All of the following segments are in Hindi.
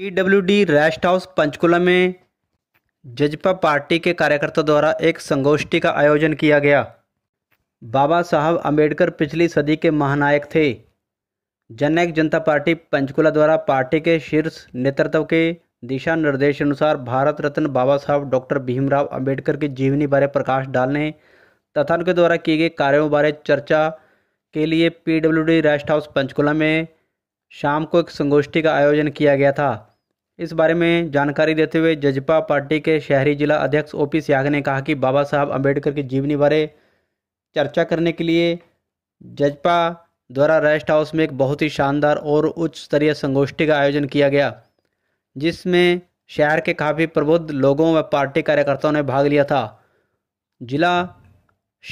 डी रेस्ट हाउस पंचकुला में जजपा पार्टी के कार्यकर्ता द्वारा एक संगोष्ठी का आयोजन किया गया बाबा साहब अंबेडकर पिछली सदी के महानायक थे जननायक जनता पार्टी पंचकुला द्वारा पार्टी के शीर्ष नेतृत्व के दिशा निर्देश अनुसार भारत रत्न बाबा साहब डॉक्टर भीमराव अंबेडकर की जीवनी बारे प्रकाश डालने तथा उनके द्वारा किए गए कार्यों बारे चर्चा के लिए पीडब्ल्यूडी रेस्ट हाउस पंचकुला में शाम को एक संगोष्ठी का आयोजन किया गया था इस बारे में जानकारी देते हुए जजपा पार्टी के शहरी जिला अध्यक्ष ओ पी सियाग ने कहा कि बाबा साहब अम्बेडकर की जीवनी बारे चर्चा करने के लिए जजपा द्वारा रेस्ट हाउस में एक बहुत ही शानदार और उच्च स्तरीय संगोष्ठी का आयोजन किया गया जिसमें शहर के काफ़ी प्रबुद्ध लोगों व पार्टी कार्यकर्ताओं ने भाग लिया था जिला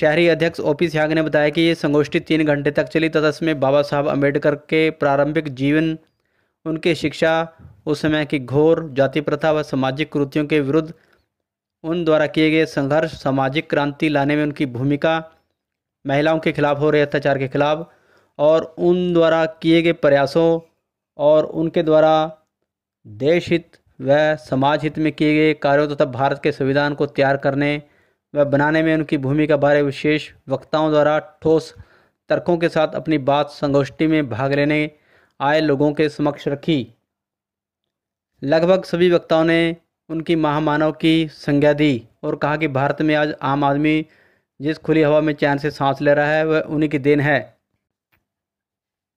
शहरी अध्यक्ष ओ पी सियाग ने बताया कि ये संगोष्ठी तीन घंटे तक चली तथा इसमें बाबा साहब अम्बेडकर के प्रारंभिक जीवन उनकी शिक्षा उस समय की घोर जाति प्रथा व सामाजिक कृतियों के विरुद्ध उन द्वारा किए गए संघर्ष सामाजिक क्रांति लाने में उनकी भूमिका महिलाओं के खिलाफ हो रहे अत्याचार के खिलाफ और उन द्वारा किए गए प्रयासों और उनके द्वारा देश हित व समाज हित में किए गए कार्यों तथा भारत के संविधान को तैयार करने व बनाने में उनकी भूमिका बारे विशेष वक्ताओं द्वारा ठोस तर्कों के साथ अपनी बात संगोष्ठी में भाग लेने आए लोगों के समक्ष रखी लगभग सभी वक्ताओं ने उनकी महामानव की संज्ञा दी और कहा कि भारत में आज आम आदमी जिस खुली हवा में चैन से सांस ले रहा है वह उन्हीं की देन है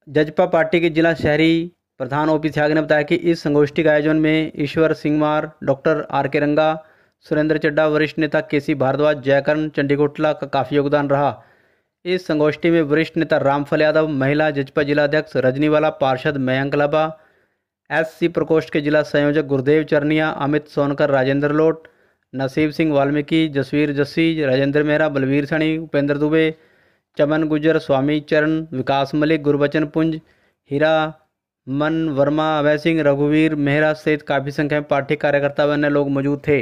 जजपा पार्टी के जिला शहरी प्रधान ओ पी त्याग ने बताया कि इस संगोष्ठी के आयोजन में ईश्वर सिंहवार डॉक्टर आर के रंगा सुरेंद्र चड्डा वरिष्ठ नेता के सी भारद्वाज जयकरण चंडीकोटला का काफ़ी योगदान रहा इस संगोष्ठी में वरिष्ठ नेता रामफल यादव महिला जजपा जिलाध्यक्ष रजनीवाला पार्षद मयंक लाबा एससी प्रकोष्ठ के जिला संयोजक गुरुदेव चरनिया अमित सोनकर राजेंद्र लोट नसीब सिंह वाल्मीकि जसवीर जस्सी राजेंद्र मेहरा बलवीर सणी उपेंद्र दुबे चमन गुजर स्वामी चरण विकास मलिक गुरबचन पुंज हीरा मन वर्मा अभय सिंह रघुवीर मेहरा सहित काफ़ी संख्या में पार्टी कार्यकर्ता व अन्य लोग मौजूद थे